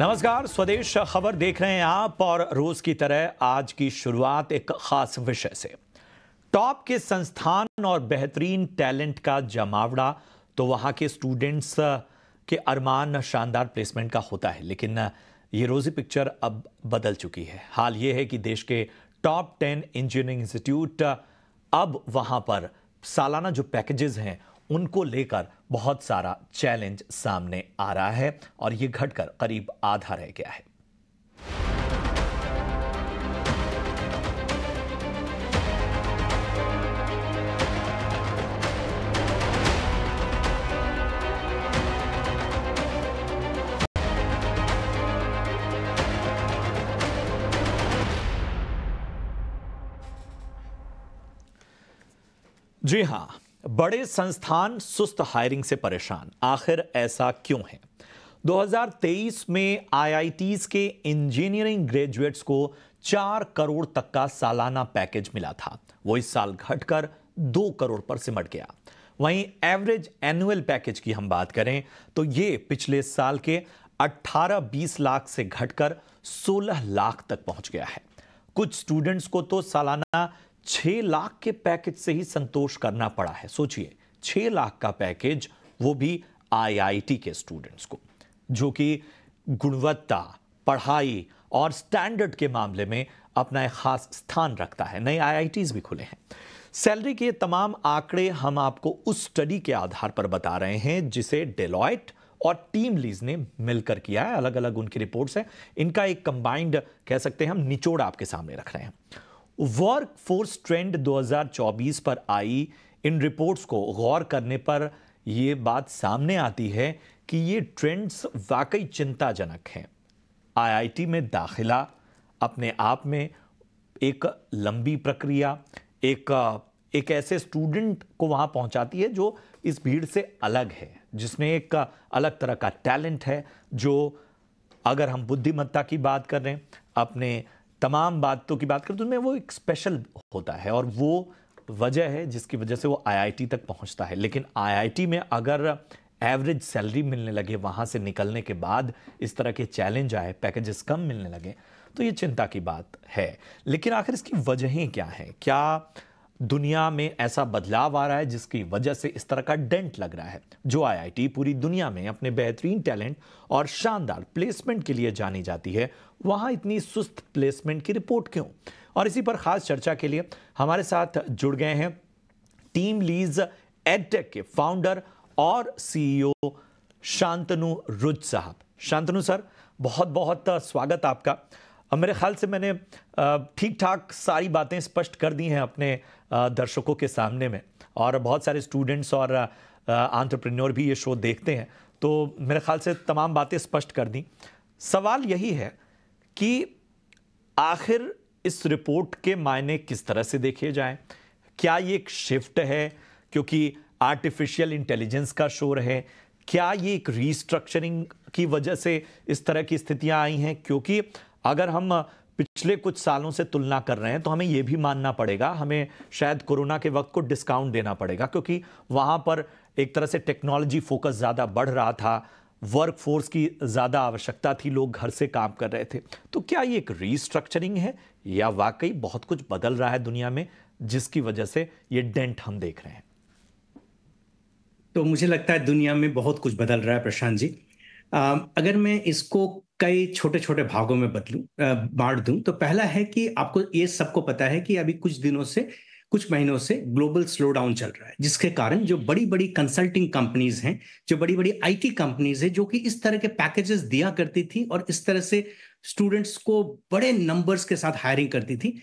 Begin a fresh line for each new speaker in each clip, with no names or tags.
नमस्कार स्वदेश खबर देख रहे हैं आप और रोज की तरह आज की शुरुआत एक खास विषय से टॉप के संस्थान और बेहतरीन टैलेंट का जमावड़ा तो वहाँ के स्टूडेंट्स के अरमान शानदार प्लेसमेंट का होता है लेकिन ये रोज़ी पिक्चर अब बदल चुकी है हाल ये है कि देश के टॉप टेन इंजीनियरिंग इंस्टीट्यूट अब वहाँ पर सालाना जो पैकेजेस हैं उनको लेकर बहुत सारा चैलेंज सामने आ रहा है और ये घटकर करीब आधा रह गया है जी हाँ बड़े संस्थान सुस्त हायरिंग से परेशान आखिर ऐसा क्यों है 2023 में आईआईटीज के इंजीनियरिंग ग्रेजुएट्स को चार करोड़ तक का सालाना पैकेज मिला था वो इस साल घटकर दो करोड़ पर सिमट गया वहीं एवरेज एनुअल पैकेज की हम बात करें तो ये पिछले साल के 18-20 लाख से घटकर 16 लाख तक पहुंच गया है कुछ स्टूडेंट्स को तो सालाना छह लाख के पैकेज से ही संतोष करना पड़ा है सोचिए छह लाख का पैकेज वो भी आईआईटी के स्टूडेंट्स को जो कि गुणवत्ता पढ़ाई और स्टैंडर्ड के मामले में अपना एक खास स्थान रखता है नए आई भी खुले हैं सैलरी के तमाम आंकड़े हम आपको उस स्टडी के आधार पर बता रहे हैं जिसे डेलॉयट और टीम लीज ने मिलकर किया है अलग अलग उनकी रिपोर्ट्स हैं इनका एक कंबाइंड कह सकते हैं हम निचोड़ आपके सामने रख रहे हैं वर्क फोर्स ट्रेंड 2024 पर आई इन रिपोर्ट्स को गौर करने पर ये बात सामने आती है कि ये ट्रेंड्स वाकई चिंताजनक हैं आईआईटी में दाखिला अपने आप में एक लंबी प्रक्रिया एक एक ऐसे स्टूडेंट को वहाँ पहुँचाती है जो इस भीड़ से अलग है जिसमें एक अलग तरह का टैलेंट है जो अगर हम बुद्धिमत्ता की बात करें अपने तमाम बातों की बात करें तो उनमें वो एक स्पेशल होता है और वो वजह है जिसकी वजह से वो आईआईटी तक पहुंचता है लेकिन आईआईटी में अगर एवरेज सैलरी मिलने लगे वहाँ से निकलने के बाद इस तरह के चैलेंज आए पैकेजेस कम मिलने लगे तो ये चिंता की बात है लेकिन आखिर इसकी वजहें क्या हैं क्या दुनिया में ऐसा बदलाव आ रहा है जिसकी वजह से इस तरह का डेंट लग रहा है जो आईआईटी पूरी दुनिया में अपने बेहतरीन टैलेंट और शानदार प्लेसमेंट के लिए जानी जाती है वहां इतनी सुस्त प्लेसमेंट की रिपोर्ट क्यों और इसी पर खास चर्चा के लिए हमारे साथ जुड़ गए हैं टीम लीज एडटेक के फाउंडर और सीईओ e शांतनु रुज साहब शांतनु सर बहुत बहुत स्वागत आपका अब मेरे ख्याल से मैंने ठीक ठाक सारी बातें स्पष्ट कर दी हैं अपने दर्शकों के सामने में और बहुत सारे स्टूडेंट्स और आंट्रप्रन्योर भी ये शो देखते हैं तो मेरे ख्याल से तमाम बातें स्पष्ट कर दी सवाल यही है कि आखिर इस रिपोर्ट के मायने किस तरह से देखे जाएं क्या ये एक शिफ्ट है क्योंकि आर्टिफिशियल इंटेलिजेंस का शोर है क्या ये एक रीस्ट्रक्चरिंग की वजह से इस तरह की स्थितियां आई हैं क्योंकि अगर हम पिछले कुछ सालों से तुलना कर रहे हैं तो हमें यह भी मानना पड़ेगा हमें शायद कोरोना के वक्त को डिस्काउंट देना पड़ेगा क्योंकि वहां पर एक तरह से टेक्नोलॉजी फोकस ज़्यादा बढ़ रहा था वर्क फोर्स की ज़्यादा आवश्यकता थी लोग घर से काम कर रहे थे तो क्या ये एक रीस्ट्रक्चरिंग है या वाकई बहुत कुछ बदल रहा है दुनिया में जिसकी वजह से ये डेंट हम देख रहे हैं तो मुझे लगता है दुनिया में
बहुत कुछ बदल रहा है प्रशांत जी अगर मैं इसको कई छोटे छोटे भागों में बदलू बांट दूं तो पहला है कि आपको ये सबको पता है कि अभी कुछ दिनों से कुछ महीनों से ग्लोबल स्लो डाउन चल रहा है जिसके कारण जो बड़ी बड़ी कंसल्टिंग कंपनीज हैं जो बड़ी बड़ी आईटी कंपनीज हैं जो कि इस तरह के पैकेजेस दिया करती थी और इस तरह से स्टूडेंट्स को बड़े नंबर्स के साथ हायरिंग करती थी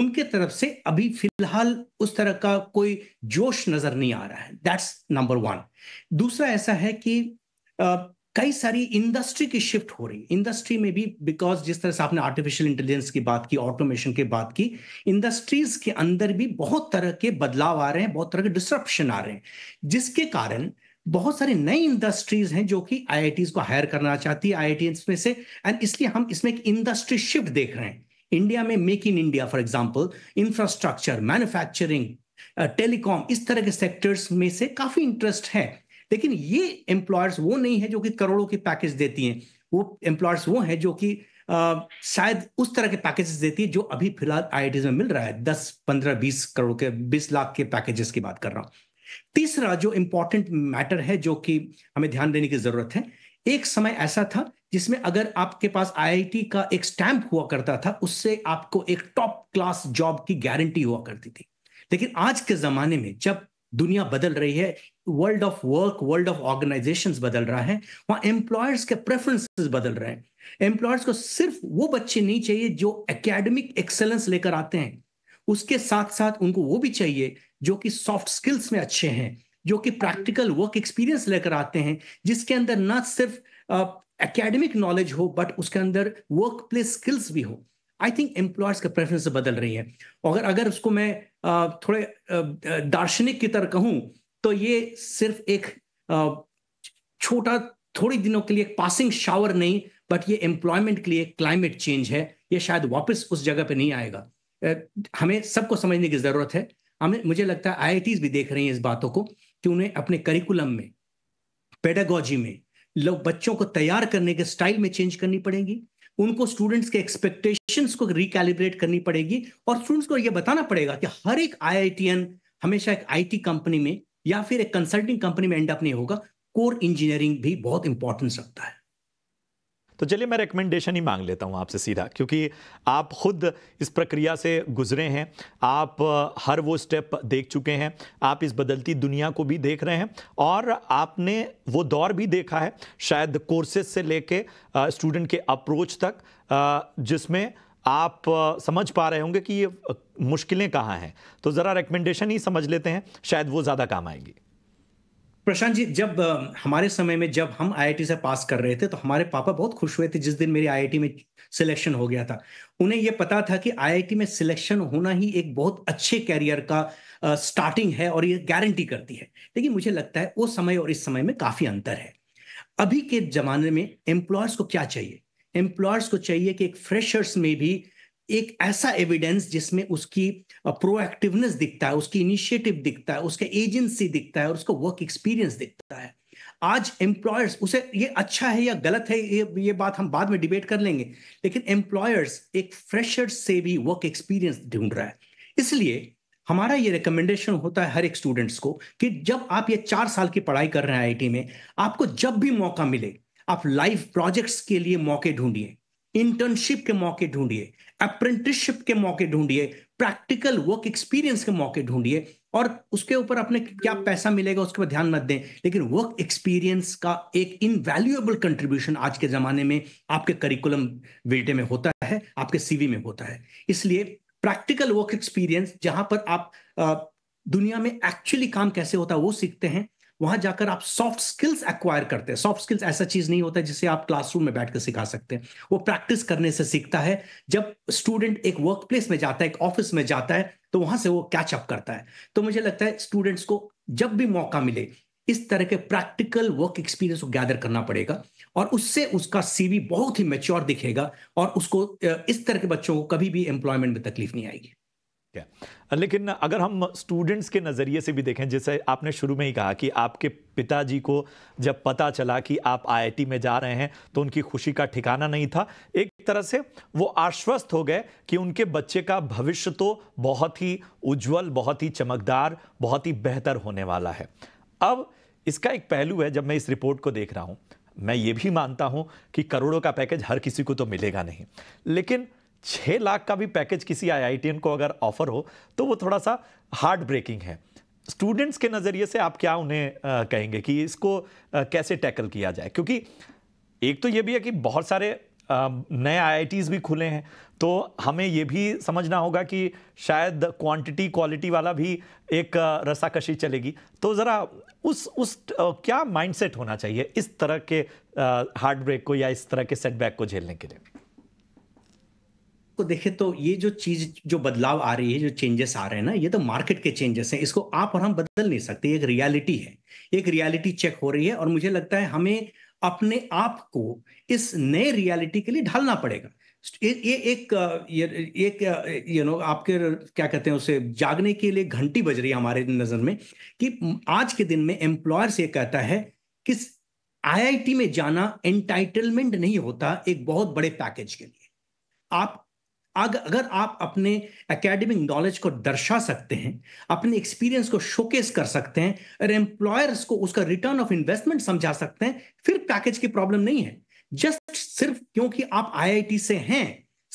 उनके तरफ से अभी फिलहाल उस तरह का कोई जोश नजर नहीं आ रहा है दैट्स नंबर वन दूसरा ऐसा है कि कई सारी इंडस्ट्री की शिफ्ट हो रही है इंडस्ट्री में भी बिकॉज जिस तरह से आपने आर्टिफिशियल इंटेलिजेंस की बात की ऑटोमेशन की बात की इंडस्ट्रीज के अंदर भी बहुत तरह के बदलाव आ रहे हैं बहुत तरह के डिस्ट्रप्शन आ रहे हैं जिसके कारण बहुत सारी नई इंडस्ट्रीज हैं जो कि आई को हायर करना चाहती है आई में से एंड इसलिए हम इसमें एक इंडस्ट्री शिफ्ट देख रहे हैं इंडिया में make in India for example infrastructure manufacturing telecom इस तरह के सेक्टर्स में से काफी इंटरेस्ट है लेकिन ये एम्प्लॉयर्स वो नहीं है जो कि करोड़ों के पैकेज देती हैं वो एम्प्लॉयर्स वो हैं जो कि शायद उस तरह के पैकेजेस देती है जो अभी फिलहाल आई में मिल रहा है दस पंद्रह बीस करोड़ के बीस लाख के पैकेजेस की बात कर रहा हूँ तीसरा जो इंपॉर्टेंट मैटर है जो कि हमें ध्यान देने की जरूरत है एक समय ऐसा था जिसमें अगर आपके पास आईआईटी का एक स्टैंप हुआ करता था उससे आपको एक टॉप क्लास जॉब की गारंटी हुआ करती थी लेकिन आज के जमाने में जब दुनिया बदल रही है world of work world of organisations बदल रहा है वहां एम्प्लॉयर्स के प्रेफरेंसेस बदल रहे हैं एम्प्लॉयर्स को सिर्फ वो बच्चे नहीं चाहिए जो एकेडमिक एक्सेलेंस लेकर आते हैं उसके साथ साथ उनको वो भी चाहिए जो कि सॉफ्ट स्किल्स में अच्छे हैं जो कि प्रैक्टिकल वर्क एक्सपीरियंस लेकर आते हैं जिसके अंदर ना सिर्फ एकेडमिक uh, नॉलेज हो बट उसके अंदर वर्क प्लेस स्किल्स भी हो आई थिंक एम्प्लॉयर्स का प्रेफरेंस बदल रही है और अगर उसको मैं थोड़े दार्शनिक की तरह कहूं तो ये सिर्फ एक छोटा थोड़ी दिनों के लिए एक पासिंग शावर नहीं बट ये एम्प्लॉयमेंट के लिए क्लाइमेट चेंज है ये शायद वापस उस जगह पे नहीं आएगा हमें सबको समझने की जरूरत है हमें मुझे लगता है आई भी देख रही हैं इस बातों को कि उन्हें अपने करिकुलम में पेडागोजी में लोग बच्चों को तैयार करने के स्टाइल में चेंज करनी पड़ेगी उनको स्टूडेंट्स के एक्सपेक्टेशंस को रिकैलिब्रेट करनी पड़ेगी और स्टूडेंट्स को यह बताना पड़ेगा कि हर एक आई हमेशा एक आईटी
कंपनी में या फिर एक कंसल्टिंग कंपनी में एंड अप नहीं होगा कोर इंजीनियरिंग भी बहुत इंपॉर्टेंस रखता है तो चलिए मैं रिकमेंडेशन ही मांग लेता हूँ आपसे सीधा क्योंकि आप खुद इस प्रक्रिया से गुजरे हैं आप हर वो स्टेप देख चुके हैं आप इस बदलती दुनिया को भी देख रहे हैं और आपने वो दौर भी देखा है शायद कोर्सेज से लेके स्टूडेंट के अप्रोच तक जिसमें आप समझ पा रहे होंगे कि ये मुश्किलें कहाँ हैं तो ज़रा रिकमेंडेशन ही समझ लेते हैं शायद वो ज़्यादा काम आएंगी प्रशांत जी जब हमारे समय में जब हम आईआईटी से
पास कर रहे थे तो हमारे पापा बहुत खुश हुए थे जिस दिन मेरी आईआईटी में सिलेक्शन हो गया था उन्हें यह पता था कि आईआईटी में सिलेक्शन होना ही एक बहुत अच्छे कैरियर का स्टार्टिंग है और ये गारंटी करती है लेकिन मुझे लगता है उस समय और इस समय में काफी अंतर है अभी के जमाने में एम्प्लॉयर्स को क्या चाहिए एम्प्लॉयर्स को चाहिए कि एक फ्रेशर्स में भी एक ऐसा एविडेंस जिसमें उसकी प्रोएक्टिवनेस दिखता है उसकी इनिशिएटिव दिखता है उसका एजेंसी दिखता है और उसका वर्क एक्सपीरियंस दिखता है आज एम्प्लॉयर्स उसे ये अच्छा है या गलत है ये ये बात हम बाद में डिबेट कर लेंगे लेकिन एम्प्लॉयर्स एक फ्रेशर से भी वर्क एक्सपीरियंस ढूंढ रहा है इसलिए हमारा ये रिकमेंडेशन होता है हर एक स्टूडेंट्स को कि जब आप ये चार साल की पढ़ाई कर रहे हैं आई में आपको जब भी मौका मिले आप लाइव प्रोजेक्ट्स के लिए मौके ढूंढिए इंटर्नशिप के मौके ढूंढिए अप्रेंटिसशिप के मौके ढूंढिए प्रैक्टिकल वर्क एक्सपीरियंस के मौके ढूंढिए और उसके ऊपर अपने क्या hmm. पैसा मिलेगा उसके ऊपर ध्यान मत दें लेकिन वर्क एक्सपीरियंस का एक इनवैल्यूएबल कंट्रीब्यूशन आज के जमाने में आपके करिकुलम वेटे में होता है आपके सीवी में होता है इसलिए प्रैक्टिकल वर्क एक्सपीरियंस जहां पर आप आ, दुनिया में एक्चुअली काम कैसे होता है वो सीखते हैं वहां जाकर आप सॉफ्ट स्किल्स एक्वायर करते हैं सॉफ्ट स्किल्स ऐसा चीज नहीं होता जिसे आप क्लासरूम में बैठकर सिखा सकते हैं वो प्रैक्टिस करने से सीखता है जब स्टूडेंट एक वर्क प्लेस में जाता है एक ऑफिस में जाता है तो वहां से वो कैच अप करता है तो मुझे लगता है स्टूडेंट्स को जब भी मौका मिले इस तरह के प्रैक्टिकल वर्क एक्सपीरियंस को गैदर करना पड़ेगा और उससे उसका सीवी बहुत ही मेच्योर दिखेगा और उसको इस तरह के बच्चों को कभी
भी एम्प्लॉयमेंट में तकलीफ नहीं आएगी है लेकिन अगर हम स्टूडेंट्स के नज़रिए से भी देखें जैसे आपने शुरू में ही कहा कि आपके पिताजी को जब पता चला कि आप आईआईटी में जा रहे हैं तो उनकी खुशी का ठिकाना नहीं था एक तरह से वो आश्वस्त हो गए कि उनके बच्चे का भविष्य तो बहुत ही उज्जवल बहुत ही चमकदार बहुत ही बेहतर होने वाला है अब इसका एक पहलू है जब मैं इस रिपोर्ट को देख रहा हूँ मैं ये भी मानता हूँ कि करोड़ों का पैकेज हर किसी को तो मिलेगा नहीं लेकिन छः लाख का भी पैकेज किसी आई को अगर ऑफर हो तो वो थोड़ा सा हार्ड ब्रेकिंग है स्टूडेंट्स के नज़रिए से आप क्या उन्हें आ, कहेंगे कि इसको आ, कैसे टैकल किया जाए क्योंकि एक तो ये भी है कि बहुत सारे आ, नए आई भी खुले हैं तो हमें ये भी समझना होगा कि शायद क्वांटिटी क्वालिटी वाला भी एक रसाकशी चलेगी तो ज़रा उस उस क्या माइंडसेट होना चाहिए इस तरह के हार्ट ब्रेक को या इस तरह के सेटबैक को झेलने के लिए
को देखे तो ये जो चीज जो बदलाव आ रही है जो चेंजेस आ रहे हैं ना ये तो मार्केट के चेंजेस हैं इसको आप और हम बदल नहीं सकते एक रियलिटी है एक रियलिटी चेक हो रही है और मुझे लगता है हमें अपने आप को इस नए रियलिटी के लिए ढालना पड़ेगा ये एक ये एक यू नो आपके क्या कहते हैं उसे जागने के लिए घंटी बज रही है हमारे नज़र में कि आज के दिन में एम्प्लॉय ये कहता है कि आईआईटी में जाना एंटाइटलमेंट नहीं होता एक बहुत बड़े पैकेज के लिए आप अग, अगर आप अपने एकेडमिक नॉलेज को दर्शा सकते हैं अपने एक्सपीरियंस को शोकेस कर सकते हैं और एम्प्लॉयर्स को उसका रिटर्न ऑफ इन्वेस्टमेंट समझा सकते हैं फिर पैकेज की प्रॉब्लम नहीं है जस्ट सिर्फ क्योंकि आप आईआईटी से हैं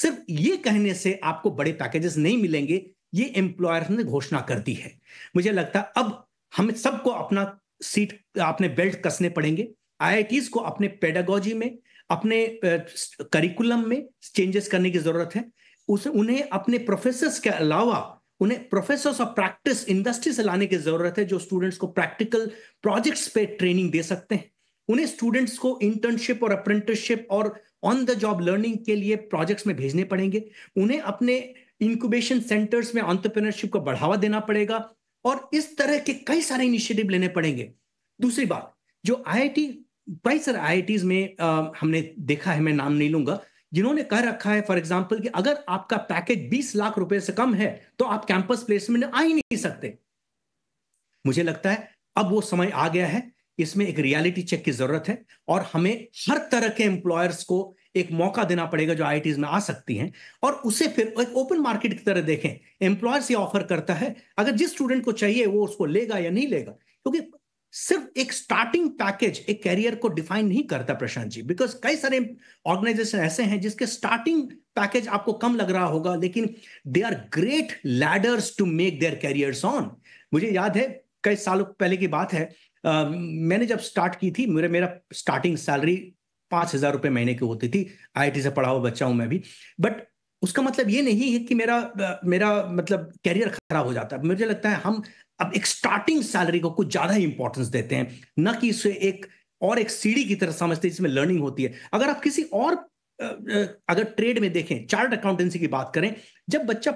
सिर्फ ये कहने से आपको बड़े पैकेजेस नहीं मिलेंगे ये एम्प्लॉयर ने घोषणा कर दी है मुझे लगता है अब हम सबको अपना सीट अपने बेल्ट कसने पड़ेंगे आई को अपने पेडागोजी में अपने करिकुलम में चेंजेस करने की जरूरत है उसे उन्हें अपने प्रोफेसर्स के अलावा उन्हें प्रोफेसर ऑफ प्रैक्टिस इंडस्ट्री से लाने की जरूरत है जो स्टूडेंट्स को प्रैक्टिकल प्रोजेक्ट्स पे ट्रेनिंग दे सकते हैं उन्हें स्टूडेंट्स को इंटर्नशिप और अप्रेंटिसशिप और ऑन द जॉब लर्निंग के लिए प्रोजेक्ट्स में भेजने पड़ेंगे उन्हें अपने इंक्यूबेशन सेंटर्स में ऑन्टरप्रेनरशिप को बढ़ावा देना पड़ेगा और इस तरह के कई सारे इनिशिएटिव लेने पड़ेंगे दूसरी बात जो आई आई टी कई सारे टीज में आ, हमने देखा है मैं नाम नहीं लूंगा जिन्होंने कह रखा है फॉर एग्जाम्पल कि अगर आपका पैकेज 20 लाख रुपए से कम है तो आप कैंपस प्लेसमेंट आ ही नहीं सकते मुझे लगता है अब वो समय आ गया है इसमें एक रियलिटी चेक की जरूरत है और हमें हर तरह के एम्प्लॉयर्स को एक मौका देना पड़ेगा जो आई में आ सकती हैं और उसे फिर एक ओपन मार्केट की तरह देखें एम्प्लॉयर्स ये ऑफर करता है अगर जिस स्टूडेंट को चाहिए वो उसको लेगा या नहीं लेगा क्योंकि सिर्फ एक स्टार्टिंग पैकेज एक कैरियर को डिफाइन नहीं करता प्रशांत जी बिकॉज कई सारे ऑर्गेनाइजेशन ऐसे हैं जिसके स्टार्टिंग पैकेज आपको कम लग रहा होगा लेकिन they are great ladders to make their careers on मुझे याद है कई सालों पहले की बात है आ, मैंने जब स्टार्ट की थी मेरे मेरा स्टार्टिंग सैलरी पांच हजार रुपये महीने की होती थी आईआईटी से पढ़ा हुआ बच्चा हूं मैं भी बट उसका मतलब ये नहीं है कि मेरा मेरा मतलब कैरियर खराब हो जाता है मुझे लगता है हम अब एक स्टार्टिंग सैलरी को कुछ ज्यादा इंपॉर्टेंस देते हैं न कि इसे एक और एक सीढ़ी की तरह समझते हैं जिसमें लर्निंग होती है अगर आप किसी और अगर ट्रेड में देखें चार्ट अकाउंटेंसी की बात करें जब बच्चा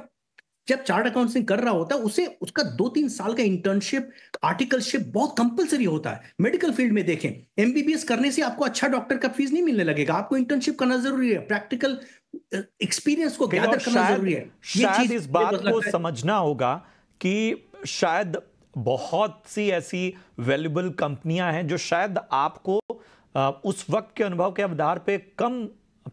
जब चार्ट अकाउंटेंसी कर रहा होता है उसे उसका दो तीन साल का इंटर्नशिप आर्टिकलशिप बहुत कंपलसरी होता है मेडिकल फील्ड में देखें एमबीबीएस करने से आपको अच्छा डॉक्टर का फीस नहीं मिलने लगेगा आपको इंटर्नशिप करना जरूरी है प्रैक्टिकल एक्सपीरियंस को गैदर करना जरूरी है शायद इस बात को
समझना होगा कि शायद बहुत सी ऐसी वैल्यूबल कंपनियां हैं जो शायद आपको उस वक्त के अनुभव के आधार पे कम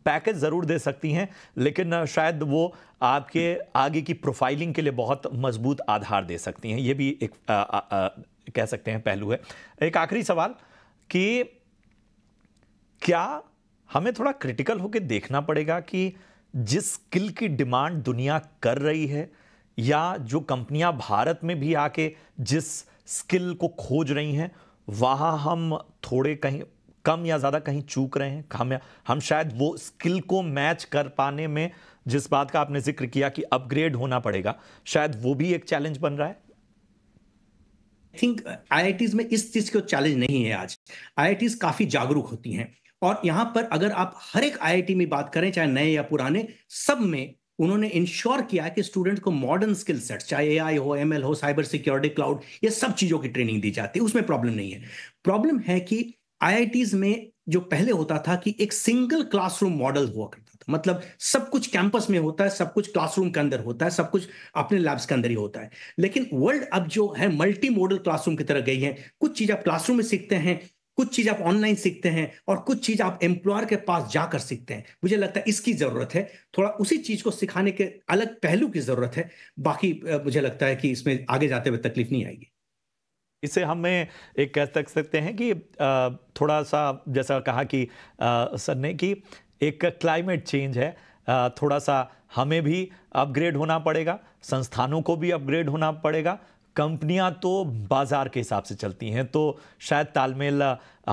पैकेज ज़रूर दे सकती हैं लेकिन शायद वो आपके आगे की प्रोफाइलिंग के लिए बहुत मजबूत आधार दे सकती हैं ये भी एक आ, आ, आ, कह सकते हैं पहलू है एक आखिरी सवाल कि क्या हमें थोड़ा क्रिटिकल होकर देखना पड़ेगा कि जिस स्किल की डिमांड दुनिया कर रही है या जो कंपनियां भारत में भी आके जिस स्किल को खोज रही हैं वहाँ हम थोड़े कहीं कम या ज़्यादा कहीं चूक रहे हैं हम हम शायद वो स्किल को मैच कर पाने में जिस बात का आपने जिक्र किया कि अपग्रेड होना पड़ेगा शायद वो भी एक चैलेंज बन रहा है आई थिंक आईआईटीज में इस चीज को चैलेंज नहीं है आज आईआईटीज काफी जागरूक होती हैं
और यहाँ पर अगर आप हर एक आईआईटी में बात करें चाहे नए या पुराने सब में उन्होंने इंश्योर किया कि स्टूडेंट को मॉडर्न स्किल सेट चाहे ए हो एम हो साइबर सिक्योरिटी क्लाउड ये सब चीज़ों की ट्रेनिंग दी जाती है उसमें प्रॉब्लम नहीं है प्रॉब्लम है कि आई में जो पहले होता था कि एक सिंगल क्लासरूम मॉडल हुआ करता था मतलब सब कुछ कैंपस में होता है सब कुछ क्लासरूम के अंदर होता है सब कुछ अपने लैब्स के अंदर ही होता है लेकिन वर्ल्ड अब जो है मल्टी मॉडल क्लासरूम की तरह गई है कुछ चीज़ आप क्लासरूम में सीखते हैं कुछ चीज आप ऑनलाइन सीखते हैं और कुछ चीज आप एम्प्लॉयर के पास जाकर सीखते हैं मुझे लगता है इसकी जरूरत है थोड़ा उसी चीज को सिखाने के
अलग पहलू की जरूरत है बाकी मुझे लगता है कि इसमें आगे जाते हुए तकलीफ नहीं आएगी इसे हमें एक कह सक सकते हैं कि थोड़ा सा जैसा कहा कि सर ने कि एक क्लाइमेट चेंज है थोड़ा सा हमें भी अपग्रेड होना पड़ेगा संस्थानों को भी अपग्रेड होना पड़ेगा कंपनियां तो बाज़ार के हिसाब से चलती हैं तो शायद तालमेल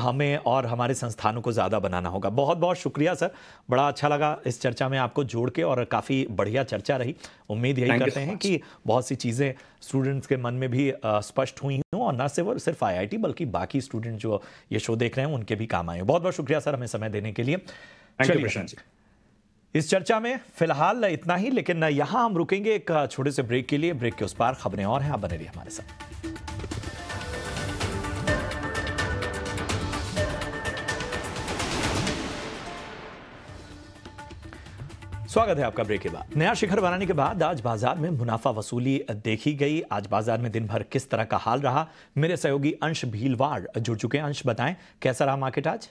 हमें और हमारे संस्थानों को ज़्यादा बनाना होगा बहुत बहुत शुक्रिया सर बड़ा अच्छा लगा इस चर्चा में आपको जोड़ के और काफ़ी बढ़िया चर्चा रही उम्मीद यही करते हैं कि बहुत सी चीज़ें स्टूडेंट्स के मन में भी स्पष्ट हुई हों और न सिर्फ सिर्फ आई बल्कि बाकी स्टूडेंट जो ये शो देख रहे हैं उनके भी काम आए बहुत बहुत शुक्रिया सर हमें समय देने के लिए जी इस चर्चा में फिलहाल इतना ही लेकिन यहां हम रुकेंगे एक छोटे से ब्रेक के लिए ब्रेक के उस पार खबरें और हैं आप बने रहिए हमारे साथ स्वागत है आपका ब्रेक के बाद नया शिखर बनाने के बाद आज बाजार में मुनाफा वसूली देखी गई आज बाजार में दिन भर किस तरह का हाल रहा मेरे सहयोगी अंश भीलवाड़ जुड़ चुके हैं अंश बताएं कैसा रहा मार्केट आज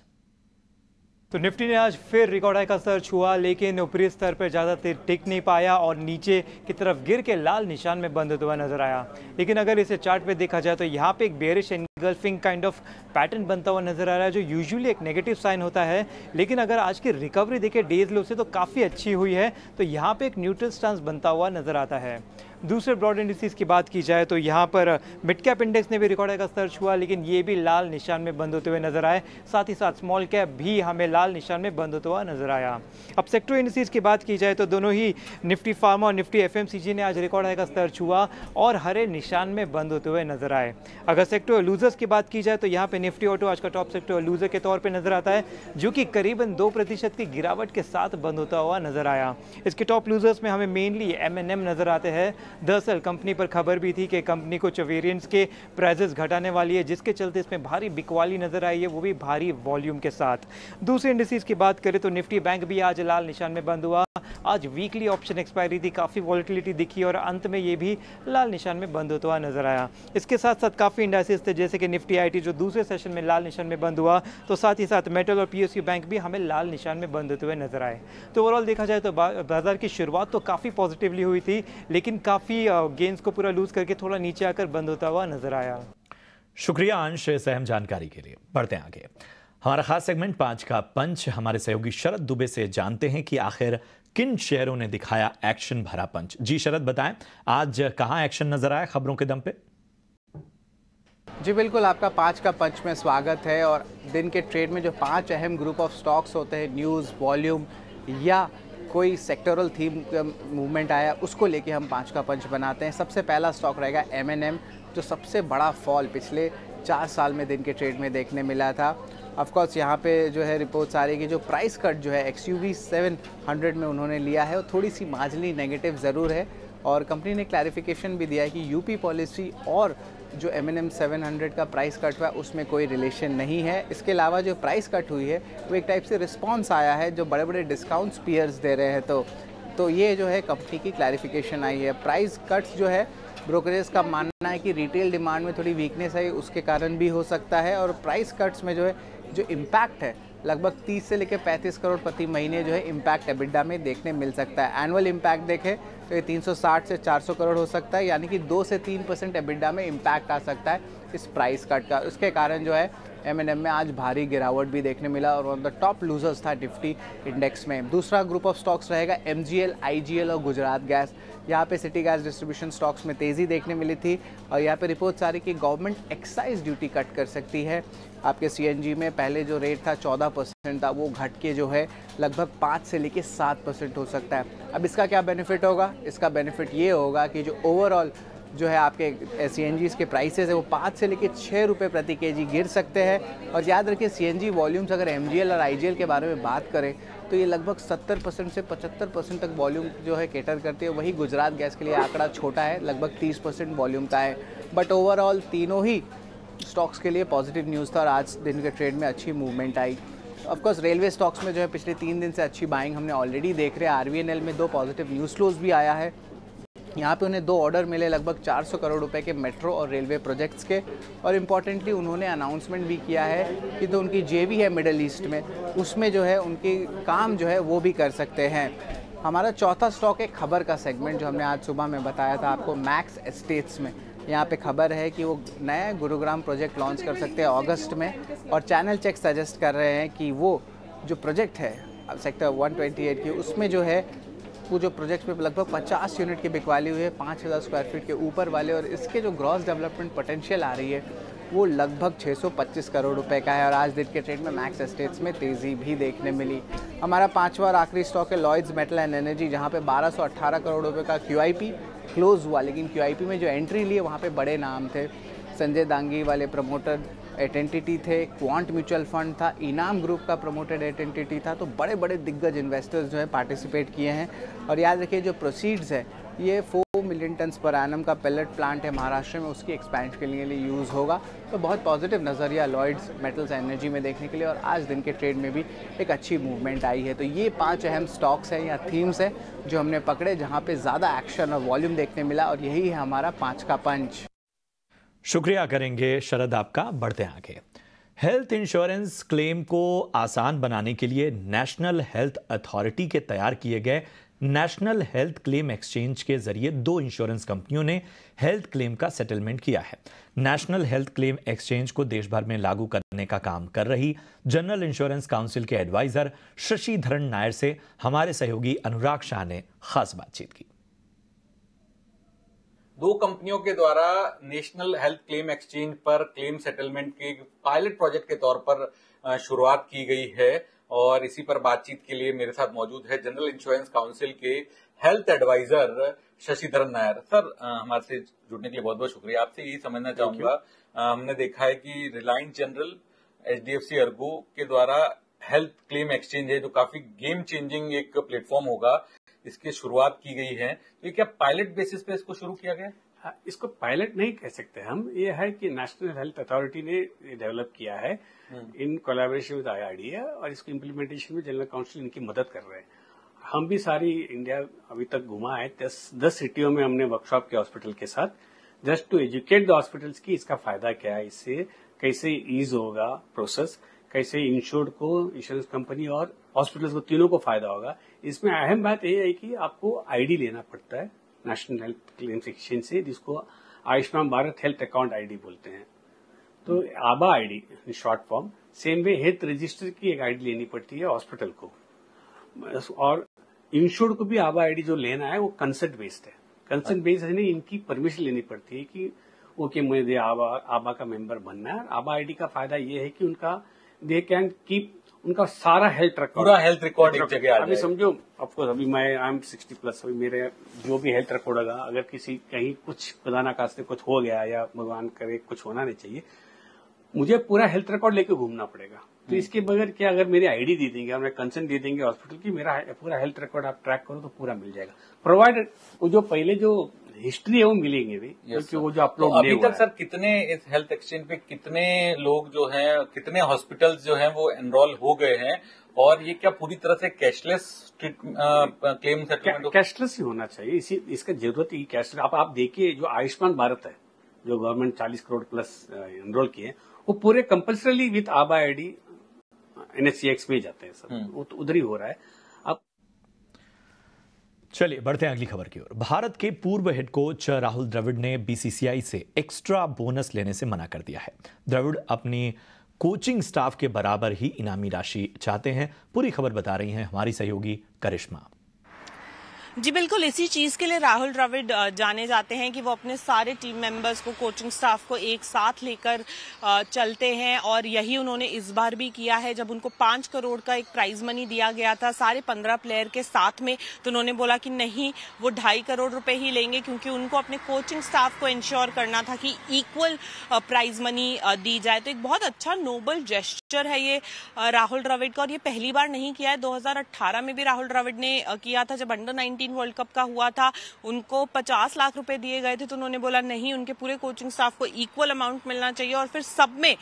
तो निफ्टी ने आज फिर रिकॉर्ड हाई का स्तर छुआ लेकिन ऊपरी स्तर पर ज़्यादा देर टिक नहीं पाया और नीचे की तरफ गिर के लाल निशान में बंद होता हुआ नजर आया लेकिन अगर इसे चार्ट पे देखा जाए तो यहाँ पे एक bearish engulfing kind of pattern बनता हुआ नजर आ रहा है जो यूजुअली एक नेगेटिव साइन होता है लेकिन अगर आज की रिकवरी देखें डेज लो से तो काफ़ी अच्छी हुई है तो यहाँ पर एक न्यूट्रल स्टांस बनता हुआ नजर आता है दूसरे ब्रॉड इंडस्ट्रीज की बात की जाए तो यहाँ पर मिड कैप इंडेक्स ने भी रिकॉर्ड का सर्च हुआ लेकिन ये भी लाल निशान में बंद होते हुए नजर आए साथ ही साथ स्मॉल कैप भी हमें लाल निशान में बंद होता हुआ नजर आया अब सेक्टर इंडस्ट्रीज की बात की जाए तो दोनों ही निफ्टी फार्मा और निफ्टी एफ ने आज रिकॉर्ड का सर्च हुआ और हरे निशान में बंद होते हुए नजर आए अगर सेक्टर लूजर्स की बात की जाए तो यहाँ पर निफ्टी ऑटो आज का टॉप सेक्टर लूजर के तौर पर नजर आता है जो कि करीबन दो प्रतिशत की गिरावट के साथ बंद होता हुआ नजर आया इसके टॉप लूजर्स में हमें मेनली एम नजर आते हैं दरअसल कंपनी पर खबर भी थी कि कंपनी कुछ वेरियंट्स के प्राइजेस घटाने वाली है जिसके चलते इसमें भारी बिकवाली नजर आई है वो भी भारी वॉल्यूम के साथ दूसरे इंडस्ट्रीज की बात करें तो निफ्टी बैंक भी आज लाल निशान में बंद हुआ आज वीकली ऑप्शन एक्सपायरी थी काफ़ी वॉलिटिलिटी दिखी और अंत में ये भी लाल निशान में बंद होता हुआ नजर आया इसके साथ साथ काफ़ी इंडस्ट्रीज थे जैसे कि निफ्टी आई जो दूसरे सेशन में लाल निशान में बंद हुआ तो साथ ही साथ मेटल और पी बैंक भी हमें लाल निशान में बंद होते हुए नजर आए तो ओवरऑल देखा जाए तो बाजार की शुरुआत तो काफ़ी पॉजिटिवली हुई थी लेकिन काफ़ी गेंस को पूरा लूज़ करके थोड़ा नीचे आकर बंद होता हुआ नजर आया
शुक्रिया अंश इस अहम जानकारी के लिए बढ़ते हैं आगे हमारा खास सेगमेंट पांच का पंच हमारे सहयोगी शरद दुबे से जानते हैं कि आखिर किन शेयरों ने दिखाया एक्शन भरा पंच जी शरद बताएं आज कहाँ एक्शन नजर आया खबरों के दम पे
जी बिल्कुल आपका पाँच का पंच में स्वागत है और दिन के ट्रेड में जो पांच अहम ग्रुप ऑफ स्टॉक्स होते हैं न्यूज़ वॉल्यूम या कोई सेक्टोरल थीम का मूवमेंट आया उसको लेके हम पाँच का पंच बनाते हैं सबसे पहला स्टॉक रहेगा एम जो सबसे बड़ा फॉल पिछले चार साल में दिन के ट्रेड में देखने मिला था ऑफकोर्स यहाँ पे जो है रिपोर्ट्स आ रही है कि जो प्राइस कट जो है X U V seven hundred में उन्होंने लिया है और थोड़ी सी माजली नेगेटिव ज़रूर है और कंपनी ने क्लैरिफिकेशन भी दिया है कि यूपी पॉलिसी और जो M N M seven hundred का प्राइस कट हुआ उसमें कोई रिलेशन नहीं है इसके अलावा जो प्राइस कट हुई है वो एक टाइप से रिस्पॉन्स आया है जो बड़े बड़े डिस्काउंट्स पीयर्स दे रहे हैं तो तो ये जो है कंपनी की क्लैरिफिकेशन आई है प्राइस कट्स जो है ब्रोकरेज का मानना है कि रिटेल डिमांड में थोड़ी वीकनेस आई उसके कारण भी हो सकता है और प्राइस कट्स में जो है जो इम्पैक्ट है लगभग 30 से लेकर 35 करोड़ प्रति महीने जो है इम्पैक्ट एबिडा में देखने मिल सकता है एनुअल इम्पैक्ट देखें तो ये 360 से 400 करोड़ हो सकता है यानी कि दो से तीन परसेंट एबिडा में इम्पैक्ट आ सकता है इस प्राइस कट का उसके कारण जो है एम एम में आज भारी गिरावट भी देखने मिला और वन द टॉप लूजर्स था निफ्टी इंडेक्स में दूसरा ग्रुप ऑफ स्टॉक्स रहेगा एम जी और गुजरात गैस यहाँ पे सिटी गैस डिस्ट्रीब्यूशन स्टॉक्स में तेज़ी देखने मिली थी और यहाँ पे आ रही कि गवर्नमेंट एक्साइज ड्यूटी कट कर सकती है आपके जी में पहले जो रेट था चौदह परसेंट था वो घट के जो है लगभग पाँच से लेके सात परसेंट हो सकता है अब इसका क्या बेनिफिट होगा इसका बेनिफिट ये होगा कि जो ओवरऑल जो है आपके सी के प्राइसेस है वो पाँच से लेकर छः रुपये प्रति केजी गिर सकते हैं और याद रखिए सी वॉल्यूम्स अगर एम और आई के बारे में बात करें तो ये लगभग 70 परसेंट से 75 परसेंट तक वॉल्यूम जो है केटर करती है वही गुजरात गैस के लिए आंकड़ा छोटा है लगभग 30 परसेंट वॉल्यूम का है बट ओवरऑल तीनों ही स्टॉक्स के लिए पॉजिटिव न्यूज़ था और आज दिन के ट्रेड में अच्छी मूवमेंट आई ऑफकोर्स रेलवे स्टॉक्स में जो है पिछले तीन दिन से अच्छी बाइंग हमने ऑलरेडी देख रहे हैं आर में दो पॉजिटिव न्यूज़ फ्लोज भी आया है यहाँ पे उन्हें दो ऑर्डर मिले लगभग 400 करोड़ रुपए के मेट्रो और रेलवे प्रोजेक्ट्स के और इम्पॉर्टेंटली उन्होंने अनाउंसमेंट भी किया है कि तो उनकी जे है मिडल ईस्ट में उसमें जो है उनकी काम जो है वो भी कर सकते हैं हमारा चौथा स्टॉक है खबर का सेगमेंट जो हमने आज सुबह में बताया था आपको मैक्स एस्टेट्स में यहाँ पे खबर है कि वो नया गुरुग्राम प्रोजेक्ट लॉन्च कर सकते हैं अगस्त में और चैनल चेक सजेस्ट कर रहे हैं कि वो जो प्रोजेक्ट है सेक्टर 128 की उसमें जो है वो जो प्रोजेक्ट में लगभग 50 यूनिट की बिकवाली हुई है हज़ार स्क्वायर फीट के ऊपर वाले और इसके जो ग्रॉस डेवलपमेंट पोटेंशियल आ रही है वो लगभग 625 करोड़ रुपए का है और आज दिन के ट्रेड में मैक्स एस्टेट्स में तेज़ी भी देखने मिली हमारा पाँचवा और आखिरी स्टॉक है लॉयड्स मेटल एंड एनर्जी जहाँ पे 1218 करोड़ रुपए का क्यू क्लोज़ हुआ लेकिन क्यू में जो एंट्री ली है वहाँ पर बड़े नाम थे संजय दांगी वाले प्रमोटर आइडेंटिटी थे क्वांट म्यूचुअल फंड था इनाम ग्रुप का प्रमोटेड आइडेंटिटी था तो बड़े बड़े दिग्गज इन्वेस्टर्स जो है पार्टिसिपेट किए हैं और याद रखिए जो प्रोसीड्स है ये फोर मिलियन टन पर एनम का पेलेट प्लांट है महाराष्ट्र में उसकी एक्सपेंड के लिए, लिए यूज़ होगा तो बहुत पॉजिटिव नज़रिया लॉयड्स मेटल्स एनर्जी में देखने के लिए और आज दिन के ट्रेड में भी एक अच्छी मूवमेंट आई है तो ये पांच अहम स्टॉक्स हैं या थीम्स हैं जो हमने पकड़े जहाँ पे ज़्यादा एक्शन और वॉल्यूम देखने मिला और यही है हमारा पाँच का पंच
शुक्रिया करेंगे शरद आपका बढ़ते आगे हेल्थ इंश्योरेंस क्लेम को आसान बनाने के लिए नेशनल हेल्थ अथॉरिटी के तैयार किए गए नेशनल हेल्थ क्लेम एक्सचेंज के जरिए दो इंश्योरेंस कंपनियों ने हेल्थ क्लेम का सेटलमेंट किया है नेशनल हेल्थ क्लेम एक्सचेंज को देश भर में लागू करने का काम कर रही जनरल इंश्योरेंस काउंसिल के एडवाइजर शशिधरन नायर से हमारे सहयोगी अनुराग शाह ने खास बातचीत की
दो कंपनियों के द्वारा नेशनल हेल्थ क्लेम एक्सचेंज पर क्लेम सेटलमेंट के पायलट प्रोजेक्ट के तौर पर शुरुआत की गई है और इसी पर बातचीत के लिए मेरे साथ मौजूद है जनरल इंश्योरेंस काउंसिल के health advisor Shashidharan Nair sir हमारे से जुड़ने के लिए बहुत बहुत शुक्रिया आपसे यही समझना चाहूंगा हमने देखा है कि Reliance general H D F C ergo के द्वारा हेल्थ क्लेम एक्सचेंज है जो काफी गेम चेंजिंग एक प्लेटफॉर्म होगा इसकी शुरुआत की गई है तो क्या पायलट बेसिस पे इसको शुरू किया गया हाँ, इसको पायलट नहीं कह सकते हम ये है कि नेशनल हेल्थ अथॉरिटी ने डेवलप किया है हम्म। इन कोलेबोरेशन विद आई और इसको इम्प्लीमेंटेशन में जनरल काउंसिल इनकी मदद कर रहे हैं हम भी सारी इंडिया अभी तक घुमा है दस दस सिटियों में हमने वर्कशॉप किया हॉस्पिटल के साथ just to educate the hospitals की इसका फायदा क्या है इससे कैसे ईज होगा प्रोसेस कैसे इंश्योर्ड को इंश्योरेंस कंपनी और हॉस्पिटल को तीनों को फायदा होगा इसमें अहम बात यह है कि आपको आईडी लेना पड़ता है नेशनल हेल्थ क्लेम्स एक्सचेंज से जिसको Ayushman Bharat health account ID बोलते हैं तो ABHA ID the short form same way health register की एक आईडी लेनी पड़ती है हॉस्पिटल को और इंश्योर्ड को भी आबा आईडी जो लेना है वो कंसर्ट बेस्ड है कंसर्ट बेस्ड है इनकी परमिशन लेनी पड़ती है कि ओके मुझे आबा आबा का मेंबर बनना है आबा आईडी का फायदा यह है कि उनका दे कैन कीप उनका सारा हेल्थ रिकॉर्ड पूरा हेल्थ रिकॉर्ड एक जगह अभी समझो ऑफकोर्स अभी मैं आई एम सिक्सटी प्लस अभी मेरे जो भी हेल्थ रिकॉर्ड होगा अगर किसी कहीं कुछ खुदा ना कास्ते कुछ हो गया या भगवान करे कुछ होना नहीं चाहिए मुझे पूरा हेल्थ रिकॉर्ड लेके घूमना पड़ेगा तो हम्म। इसके बगैर क्या अगर मेरी आईडी दे देंगे और मैं कंसर्न दे देंगे हॉस्पिटल की मेरा पूरा हेल्थ रिकॉर्ड आप ट्रैक करो तो पूरा मिल जाएगा प्रोवाइडेड वो जो पहले जो हिस्ट्री है वो मिलेंगे भी क्योंकि वो जो अपलोड तो अभी तक सर कितने इस हेल्थ एक्सचेंज पे कितने लोग जो हैं कितने हॉस्पिटल्स जो हैं वो एनरोल हो गए हैं और ये क्या पूरी तरह से कैशलेस क्लेम सेटलमेंट कैशलेस ही होना चाहिए इसी इसका जरूरत ही कैशलेस आप, आप देखिए जो आयुष्मान भारत है जो गवर्नमेंट 40 करोड़ प्लस एनरोल किए वो पूरे कंपल्सरली विथ आबा आई डी में जाते हैं सर हम्म। वो तो उधर ही हो रहा है चलिए बढ़ते हैं अगली खबर की ओर
भारत के पूर्व हेड कोच राहुल द्रविड़ ने बीसीसीआई से एक्स्ट्रा बोनस लेने से मना कर दिया है द्रविड़ अपनी कोचिंग स्टाफ के बराबर ही इनामी राशि चाहते हैं पूरी खबर बता रही हैं हमारी सहयोगी करिश्मा
जी बिल्कुल इसी चीज के लिए राहुल द्रविड जाने जाते हैं कि वो अपने सारे टीम मेंबर्स को कोचिंग स्टाफ को एक साथ लेकर चलते हैं और यही उन्होंने इस बार भी किया है जब उनको पांच करोड़ का एक प्राइज मनी दिया गया था सारे पंद्रह प्लेयर के साथ में तो उन्होंने बोला कि नहीं वो ढाई करोड़ रुपए ही लेंगे क्योंकि उनको अपने कोचिंग स्टाफ को इंश्योर करना था कि इक्वल प्राइज मनी दी जाए तो एक बहुत अच्छा नोबल जेस्टर है ये राहुल द्रविड का और ये पहली बार नहीं किया है दो में भी राहुल द्रविड ने किया था जब अंडर नाइनटीन 2019 वर्ल्ड कप का हुआ था उनको 50 लाख रुपए दिए गए थे तो उन्होंने बोला नहीं उनके पूरे कोचिंग स्टाफ को इक्वल अमाउंट मिलना चाहिए और फिर सब में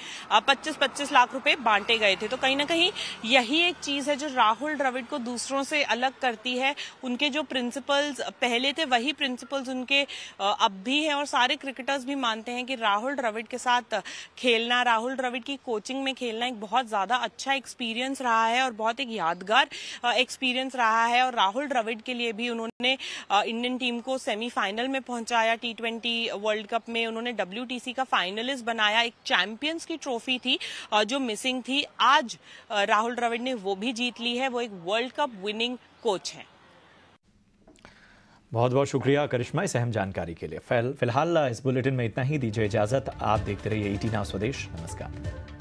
25-25 लाख रुपए बांटे गए थे तो कहीं ना कहीं यही एक चीज है जो राहुल द्रविड़ को दूसरों से अलग करती है उनके जो प्रिंसिपल्स पहले थे वही प्रिंसिपल्स उनके अब भी है और सारे क्रिकेटर्स भी मानते हैं कि राहुल द्रविड़ के साथ खेलना राहुल द्रविड़ की कोचिंग में खेलना एक बहुत ज्यादा अच्छा एक्सपीरियंस रहा है और बहुत एक यादगार एक्सपीरियंस रहा है और राहुल द्रविड़ के लिए भी उन्होंने इंडियन टीम को सेमीफाइनल में पहुंचाया टी ट्वेंटी वर्ल्ड कप में उन्होंने डब्ल्यू का फाइनलिस्ट बनाया एक चैंपियंस की ट्रॉफी थी जो मिसिंग थी आज राहुल द्रविड़ ने वो भी जीत ली है वो एक वर्ल्ड कप विनिंग कोच है
बहुत बहुत शुक्रिया करिश्मा इस अहम जानकारी के लिए फिलहाल इस बुलेटिन में इतना ही दीजिए इजाजत आप देखते रहिए ईटी e नाव स्वदेश नमस्कार